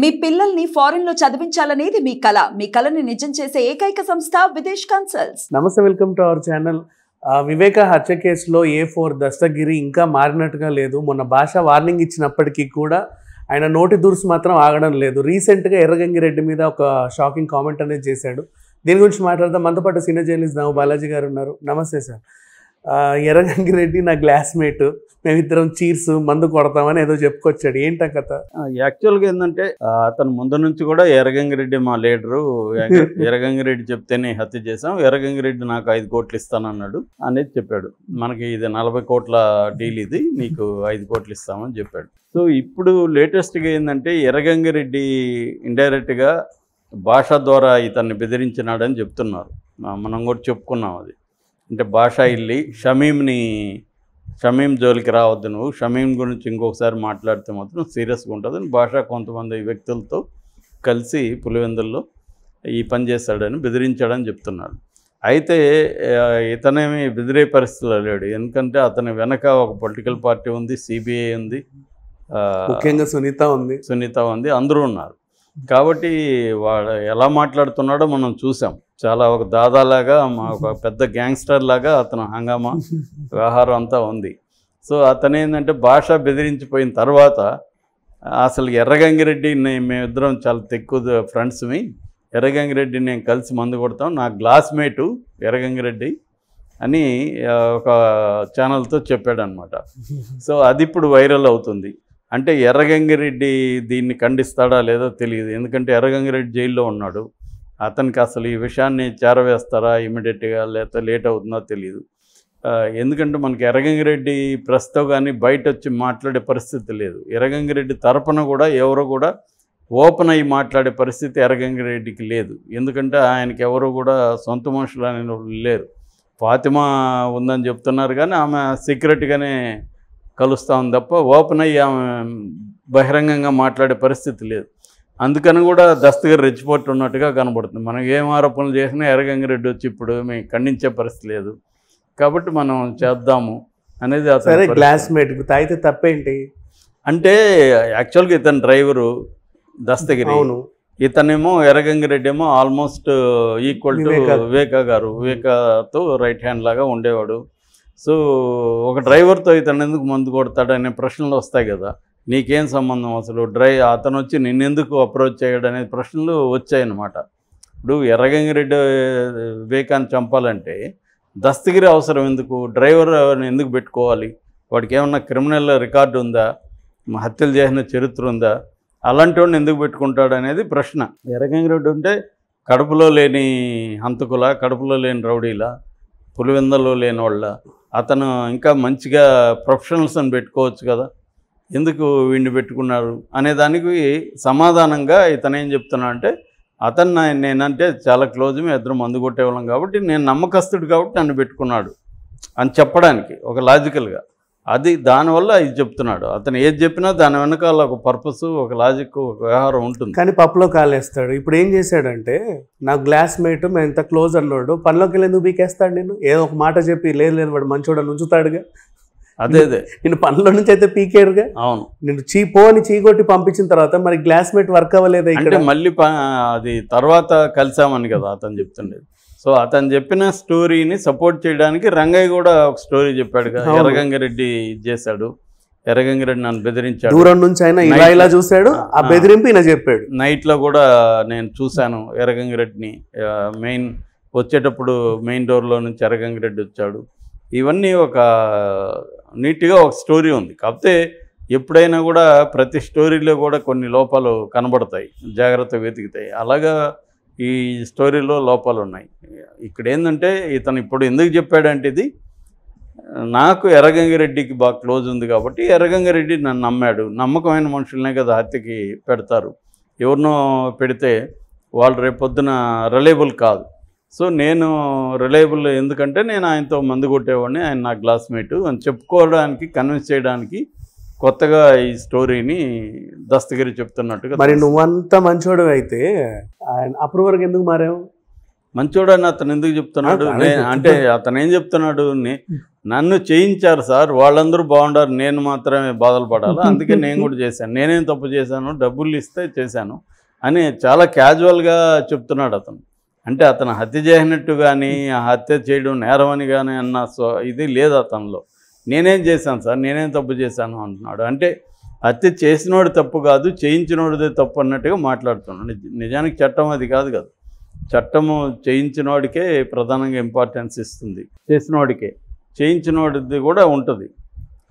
మీ పిల్లల్ని ఫారిన్ లో చదివించాలనేది మీ కళ మీ కళని నిజం చేసే ఏకైక సంస్థ విదేశ్ కన్సల్ట్స్ నమస్తే welcome to our channel Viveka హత్య కేసులో ఏ ఫోర్ దస్తగిరి ఇంకా మారినట్టుగా లేదు మొన్న భాష వార్నింగ్ ఇచ్చినప్పటికీ కూడా ఆయన నోటి దూర్స్ మాత్రం ఆగడం లేదు రీసెంట్గా ఎర్రగంగిరెడ్డి మీద ఒక షాకింగ్ కామెంట్ అనేది చేశాడు దీని గురించి మాట్లాడదాం మనతో పాటు సీనియర్ జర్నలిస్ట్ బాలాజీ గారు ఉన్నారు నమస్తే సార్ ఎర్రగంగిరెడ్డి నా గ్లాస్మేట్ మేమిద్దరం చీర్స్ మందు కొడతామని ఏదో చెప్పుకొచ్చాడు ఏంట కథ యాక్చువల్గా ఏంటంటే అతను ముందు నుంచి కూడా ఎర్రగంగిరెడ్డి మా లీడరు ఎర్రగంగిరెడ్డి చెప్తేనే హత్య చేసాం ఎర్రగంగిరెడ్డి నాకు ఐదు కోట్లు ఇస్తానన్నాడు అనేది చెప్పాడు మనకి ఇది నలభై కోట్ల డీల్ ఇది నీకు ఐదు కోట్లు ఇస్తామని చెప్పాడు సో ఇప్పుడు లేటెస్ట్గా ఏంటంటే ఎర్రగంగిరెడ్డి ఇండైరెక్ట్గా భాష ద్వారా ఇతన్ని బెదిరించినాడని చెప్తున్నారు మనం కూడా చెప్పుకున్నాం అది అంటే భాషా ఇల్లి షమీంని షమీం జోలికి రావద్దు నువ్వు షమీం గురించి ఇంకొకసారి మాట్లాడితే మాత్రం సీరియస్గా ఉంటుంది భాష కొంతమంది వ్యక్తులతో కలిసి పులివెందుల్లో ఈ పని చేస్తాడని బెదిరించాడని చెప్తున్నాడు అయితే ఇతనేమి బెదిరే పరిస్థితిలో లేడు ఎందుకంటే అతని వెనక ఒక పొలిటికల్ పార్టీ ఉంది సిబిఐ ఉంది ముఖ్యంగా సునీత ఉంది సునీత ఉంది అందరూ ఉన్నారు కాబట్టి వాడు ఎలా మాట్లాడుతున్నాడో మనం చూసాం చాలా ఒక దాదాలాగా ఒక పెద్ద గ్యాంగ్స్టర్ లాగా అతను హంగామా వ్యవహారం అంతా ఉంది సో అతను ఏంటంటే భాష బెదిరించిపోయిన తర్వాత అసలు ఎర్రగంగిరెడ్డి మేమిద్దరం చాలా ఎక్కువ ఫ్రెండ్స్మి ఎర్రగంగిరెడ్డి నేను కలిసి మందు కొడతాం నా గ్లాస్మేటు ఎర్రగంగిరెడ్డి అని ఒక ఛానల్తో చెప్పాడనమాట సో అది ఇప్పుడు వైరల్ అవుతుంది అంటే ఎర్రగంగిరెడ్డి దీన్ని ఖండిస్తాడా లేదో తెలియదు ఎందుకంటే ఎర్రగంగిరెడ్డి జైల్లో ఉన్నాడు అతనికి అసలు ఈ విషయాన్ని చేరవేస్తారా ఇమీడియట్గా లేకపోతే లేట్ అవుతుందో తెలియదు ఎందుకంటే మనకి ఎర్రగంగిరెడ్డి ప్రస్తుతం కానీ బయట వచ్చి మాట్లాడే పరిస్థితి లేదు ఎర్రగంగిరెడ్డి తరపున కూడా ఎవరో కూడా ఓపెన్ అయ్యి మాట్లాడే పరిస్థితి ఎర్రగంగిరెడ్డికి లేదు ఎందుకంటే ఆయనకి ఎవరు కూడా సొంత మనుషులు అనే లేరు ఫాతిమా ఉందని చెప్తున్నారు కానీ ఆమె సీక్రెట్గానే కలుస్తాం తప్ప ఓపెన్ అయ్యి ఆమె బహిరంగంగా మాట్లాడే పరిస్థితి లేదు అందుకని కూడా దస్తగిరి రెచ్చిపోటు ఉన్నట్టుగా కనబడుతుంది మనం ఏం ఆరోపణలు చేసినా ఎర్రగంగిరెడ్డి వచ్చి ఇప్పుడు మేము ఖండించే పరిస్థితి లేదు కాబట్టి మనం చేద్దాము అనేది సరే గ్లాస్మేట్ తాగితే తప్పేంటి అంటే యాక్చువల్గా ఇతని డ్రైవరు దస్తగిరి అవును ఇతనేమో ఎర్రగంగిరెడ్డి ఏమో ఆల్మోస్ట్ ఈక్వల్ టు వివేకా గారు వివేకతో రైట్ హ్యాండ్ లాగా ఉండేవాడు సో ఒక డ్రైవర్తో ఇతను ఎందుకు మందు కొడతాడు అనే ప్రశ్నలు వస్తాయి కదా నీకేం సంబంధం అసలు డ్రై అతను వచ్చి నిన్నెందుకు అప్రోచ్ చేయడం అనే ప్రశ్నలు వచ్చాయన్నమాట ఇప్పుడు ఎర్రగంగిరెడ్డి వివేకాన్ని చంపాలంటే దస్తగిరి అవసరం ఎందుకు డ్రైవర్ ఎందుకు పెట్టుకోవాలి వాడికి ఏమన్నా క్రిమినల్ రికార్డు ఉందా హత్యలు చేసిన చరిత్ర ఉందా అలాంటి వాడిని ఎందుకు పెట్టుకుంటాడు అనేది ప్రశ్న ఎర్రగంగిరెడ్డి ఉంటే కడుపులో లేని హంతకుల కడుపులో లేని రౌడీల పులివిందలో లేని వాళ్ళ అతను ఇంకా మంచిగా ప్రొఫెషనల్స్ అని పెట్టుకోవచ్చు కదా ఎందుకు వీడిని పెట్టుకున్నారు అనే దానికి సమాధానంగా ఇతను ఏం చెప్తున్నా అంటే అతను నేనంటే చాలా క్లోజ్ మీ ఇద్దరు మందు కొట్టేవాళ్ళం కాబట్టి నేను నమ్మకస్తుడు కాబట్టి నన్ను పెట్టుకున్నాడు అని చెప్పడానికి ఒక లాజికల్గా అది దానివల్ల ఇది చెప్తున్నాడు అతను ఏది చెప్పినా దాని వెనకాల ఒక పర్పస్ ఒక లాజిక్ ఒక వ్యవహారం ఉంటుంది కానీ పప్పులో కాలేస్తాడు ఇప్పుడు ఏం చేశాడంటే నా గ్లాస్ మేట్ ఎంత క్లోజ్ అన్నాడు పనిలోకి వెళ్ళి నువ్వు బీకేస్తాడు నేను ఏదో ఒక మాట చెప్పి లేదు లేదు వాడు మంచోడని ఉంచుతాడుగా అదే అదే నేను పనుల నుంచి అయితే పీకేరుగా అవును నేను చీ పో అని చీకొట్టి పంపించిన తర్వాత మరి గ్లాస్ మేట్ వర్క్ అవ్వలేదు ఇక్కడ మళ్ళీ అది తర్వాత కలిసామని కదా అతను చెప్తుండేది సో అతను చెప్పిన స్టోరీని సపోర్ట్ చేయడానికి రంగయ్య కూడా ఒక స్టోరీ చెప్పాడు కదా ఎర్రగంగిరెడ్డి చేశాడు ఎర్రగంగిరెడ్డి నన్ను బెదిరించాడు దూరం నుంచి ఆయన ఇలా ఇలా చూశాడు ఆ బెదిరింపు ఈయన చెప్పాడు నైట్లో కూడా నేను చూశాను ఎర్రగంగిరెడ్డిని మెయిన్ వచ్చేటప్పుడు మెయిన్ డోర్లో నుంచి ఎర్రగంగిరెడ్డి వచ్చాడు ఇవన్నీ ఒక నీట్గా ఒక స్టోరీ ఉంది కాకపోతే ఎప్పుడైనా కూడా ప్రతి స్టోరీలో కూడా కొన్ని లోపాలు కనబడతాయి జాగ్రత్తగా వెతికితాయి అలాగా ఈ స్టోరీలో లోపాలు ఉన్నాయి ఇక్కడ ఏంటంటే ఇతను ఇప్పుడు ఎందుకు చెప్పాడంటే ఇది నాకు ఎర్రగంగిరెడ్డికి బాగా క్లోజ్ ఉంది కాబట్టి ఎర్రగంగిరెడ్డి నన్ను నమ్మాడు నమ్మకమైన మనుషులనే కదా హత్యకి పెడతారు ఎవరినో పెడితే వాళ్ళు రేపొద్దున రిలయబుల్ కాదు సో నేను రిలయబుల్ ఎందుకంటే నేను ఆయనతో మందు కొట్టేవాడిని ఆయన నా క్లాస్మేటు అని చెప్పుకోవడానికి కన్విన్స్ చేయడానికి కొత్తగా ఈ స్టోరీని దస్తగిరి చెప్తున్నట్టుగా మరి నువ్వంతా మంచోడు అయితే వరకు ఎందుకు మారావు మంచోడు అని అతను ఎందుకు చెప్తున్నాడు అంటే అతను ఏం చెప్తున్నాడు నన్ను చేయించారు సార్ వాళ్ళందరూ బాగుండారు నేను మాత్రమే బాధలు పడాలి అందుకే నేను కూడా చేశాను నేనేం తప్పు చేశాను డబ్బులు ఇస్తే చేశాను అని చాలా క్యాజువల్గా చెప్తున్నాడు అతను అంటే అతను హత్య చేసినట్టు కానీ ఆ హత్య చేయడం నేరం అని కానీ అన్న ఇది లేదు అతనిలో నేనేం చేశాను సార్ నేనేం తప్పు చేశాను అంటున్నాడు అంటే హత్య చేసినోడు తప్పు కాదు చేయించినోడిదే తప్పు అన్నట్టుగా మాట్లాడుతున్నాడు నిజానికి చట్టం అది కాదు కదా చట్టము చేయించినోడికే ప్రధానంగా ఇంపార్టెన్స్ ఇస్తుంది చేసినోడికే చేయించినోడిది కూడా ఉంటుంది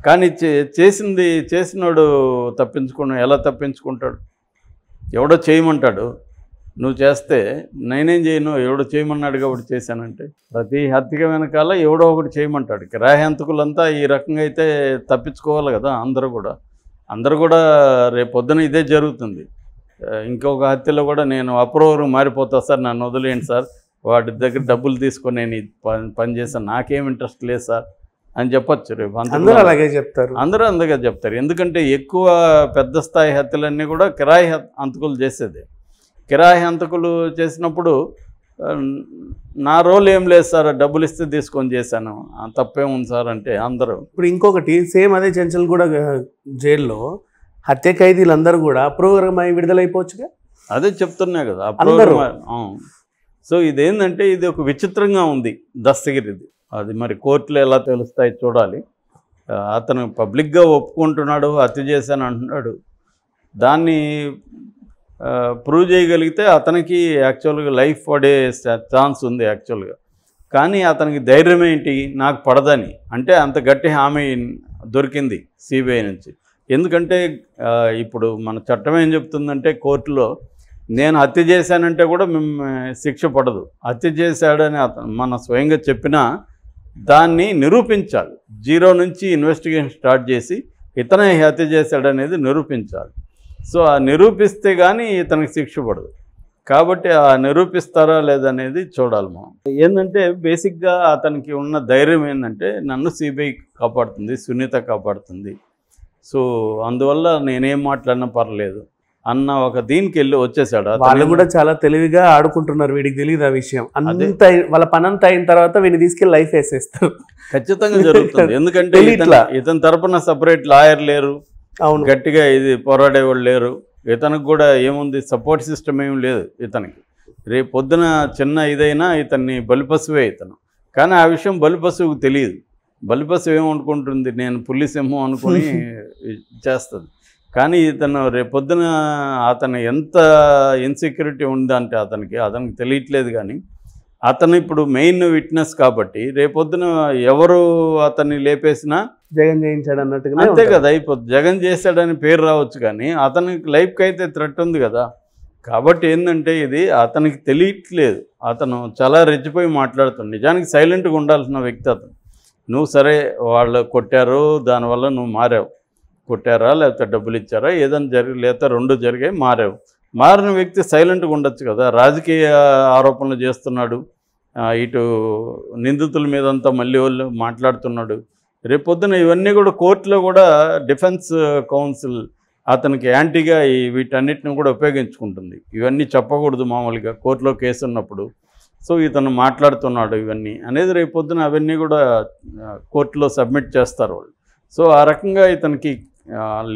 కానీ చే చేసింది చేసినోడు తప్పించుకున్నాడు ఎలా తప్పించుకుంటాడు ఎవడో చేయమంటాడు నువ్వు చేస్తే నేనేం చేయను ఎవడు చేయమన్నాడు కాబట్టి చేశానంటే ప్రతి హత్యక వెనకాల ఎవడో ఒకటి చేయమంటాడు కిరాయి హంతకులంతా ఈ రకంగా అయితే తప్పించుకోవాలి కదా అందరూ కూడా అందరూ కూడా రేపు పొద్దున ఇదే జరుగుతుంది ఇంకొక హత్యలో కూడా నేను అప్రూవర్ మారిపోతా సార్ నన్ను వదిలేయండి సార్ వాటి దగ్గర డబ్బులు తీసుకొని నేను పని చేశాను నాకేం ఇంట్రెస్ట్ లేదు సార్ అని చెప్పచ్చు రేపు అందరూ అలాగే చెప్తారు అందరూ అందుగా చెప్తారు ఎందుకంటే ఎక్కువ పెద్ద స్థాయి హత్యలన్నీ కూడా కిరాయి అంతకులు చేసేది కిరాయి హంతకులు చేసినప్పుడు నా రోల్ ఏం లేదు సార్ డబ్బులు ఇస్తే తీసుకొని చేశాను తప్పేముంది సార్ అంటే అందరూ ఇప్పుడు ఇంకొకటి సేమ్ అదే చెంచల్ కూడా జైల్లో హత్య ఖైదీలందరూ కూడా అప్రూవర్గా విడుదలైపోవచ్చుగా అదే చెప్తున్నా కదా అప్రూవర్ సో ఇదేంటంటే ఇది ఒక విచిత్రంగా ఉంది దస్తగిరిది అది మరి కోర్టులు ఎలా తెలుస్తాయి చూడాలి అతను పబ్లిక్గా ఒప్పుకుంటున్నాడు హత్య చేశాను అంటున్నాడు దాన్ని ప్రూవ్ చేయగలిగితే అతనికి యాక్చువల్గా లైఫ్ పడే ఛాన్స్ ఉంది యాక్చువల్గా కానీ అతనికి ధైర్యం ఏంటి నాకు పడదని అంటే అంత గట్టి హామీ దొరికింది సిబిఐ నుంచి ఎందుకంటే ఇప్పుడు మన చట్టం ఏం చెప్తుందంటే కోర్టులో నేను హత్య చేశానంటే కూడా మేము శిక్ష పడదు హత్య చేశాడని అతను మన స్వయంగా చెప్పినా దాన్ని నిరూపించాలి జీరో నుంచి ఇన్వెస్టిగేషన్ స్టార్ట్ చేసి ఇతనే హత్య చేశాడనేది నిరూపించాలి సో ఆ నిరూపిస్తే కానీ ఇతనికి శిక్ష పడదు కాబట్టి ఆ నిరూపిస్తారా లేదనేది చూడాలి మనం ఏంటంటే బేసిక్గా అతనికి ఉన్న ధైర్యం ఏంటంటే నన్ను సిబిఐ కాపాడుతుంది సునీత కాపాడుతుంది సో అందువల్ల నేనేం మాట్లాడినా పర్లేదు అన్న ఒక దీనికి వెళ్ళి వచ్చేసాడు వాళ్ళు కూడా చాలా తెలివిగా ఆడుకుంటున్నారు వీడికి తెలియదు ఆ విషయం అంత వాళ్ళ పనంత అయిన తర్వాత వీడిని తీసుకెళ్ళి లైఫ్ వేసేస్తారు ఖచ్చితంగా జరుగుతుంది ఎందుకంటే ఇతని తరపున సపరేట్ లాయర్ లేరు అవును గట్టిగా ఇది పోరాడే వాళ్ళు లేరు ఇతనికి కూడా ఏముంది సపోర్ట్ సిస్టమ్ ఏం లేదు ఇతనికి రేపు పొద్దున చిన్న ఇదైనా ఇతన్ని బలిపశువే ఇతను కానీ ఆ విషయం బలిపశువుకు తెలియదు బలిపశువు ఏమనుకుంటుంది నేను పులిసింహం అనుకుని చేస్తుంది కానీ ఇతను రేపు పొద్దున అతను ఎంత ఇన్సెక్యూరిటీ ఉందంటే అతనికి అతనికి తెలియట్లేదు కానీ అతను ఇప్పుడు మెయిన్ విట్నెస్ కాబట్టి రేపొద్దున ఎవరు అతన్ని లేపేసినా జగన్ చేయించాడు అన్నట్టుగా అంతే కదా అయిపోతుంది జగన్ చేశాడని పేరు రావచ్చు కానీ అతనికి లైఫ్కి అయితే థ్రెట్ ఉంది కదా కాబట్టి ఏంటంటే ఇది అతనికి తెలియట్లేదు అతను చాలా రెచ్చిపోయి మాట్లాడుతుంది నిజానికి సైలెంట్గా ఉండాల్సిన వ్యక్తి అతను నువ్వు సరే వాళ్ళు కొట్టారు దానివల్ల నువ్వు మారావు కొట్టారా లేకపోతే డబ్బులు ఇచ్చారా ఏదైనా జరిగి లేకపోతే రెండు జరిగాయి మారావు మారిన వ్యక్తి సైలెంట్గా ఉండొచ్చు కదా రాజకీయ ఆరోపణలు చేస్తున్నాడు ఇటు నిందితుల మీదంతా మళ్ళీ వాళ్ళు మాట్లాడుతున్నాడు రేపొద్దున ఇవన్నీ కూడా కోర్టులో కూడా డిఫెన్స్ కౌన్సిల్ అతనికి యాంటీగా ఈ వీటన్నిటిని కూడా ఉపయోగించుకుంటుంది ఇవన్నీ చెప్పకూడదు మామూలుగా కోర్టులో కేసు ఉన్నప్పుడు సో ఇతను మాట్లాడుతున్నాడు ఇవన్నీ అనేది రేపొద్దున అవన్నీ కూడా కోర్టులో సబ్మిట్ చేస్తారు వాళ్ళు సో ఆ రకంగా ఇతనికి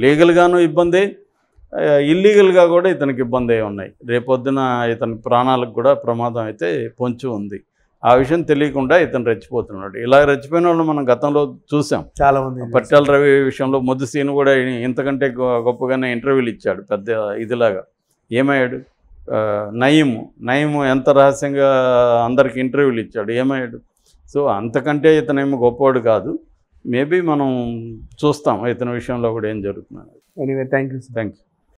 లీగల్గాను ఇబ్బంది ఇల్లీగల్గా కూడా ఇతనికి ఇబ్బంది అయి ఉన్నాయి రేపొద్దున ఇతని ప్రాణాలకు కూడా ప్రమాదం అయితే పొంచి ఉంది ఆ విషయం తెలియకుండా ఇతను రెచ్చిపోతున్నాడు ఇలా రెచ్చిపోయిన వాళ్ళు మనం గతంలో చూసాం చాలా మంది పట్టాల రవి విషయంలో మొద్దు సీన్ కూడా ఇంతకంటే గొప్పగానే ఇంటర్వ్యూలు ఇచ్చాడు పెద్ద ఇదిలాగా ఏమయ్యాడు నయీము నయీము ఎంత రహస్యంగా అందరికి ఇంటర్వ్యూలు ఇచ్చాడు ఏమయ్యాడు సో అంతకంటే ఇతనేమో గొప్పవాడు కాదు మేబీ మనం చూస్తాం ఇతని విషయంలో కూడా ఏం జరుగుతున్నాడు anyway thank you thank you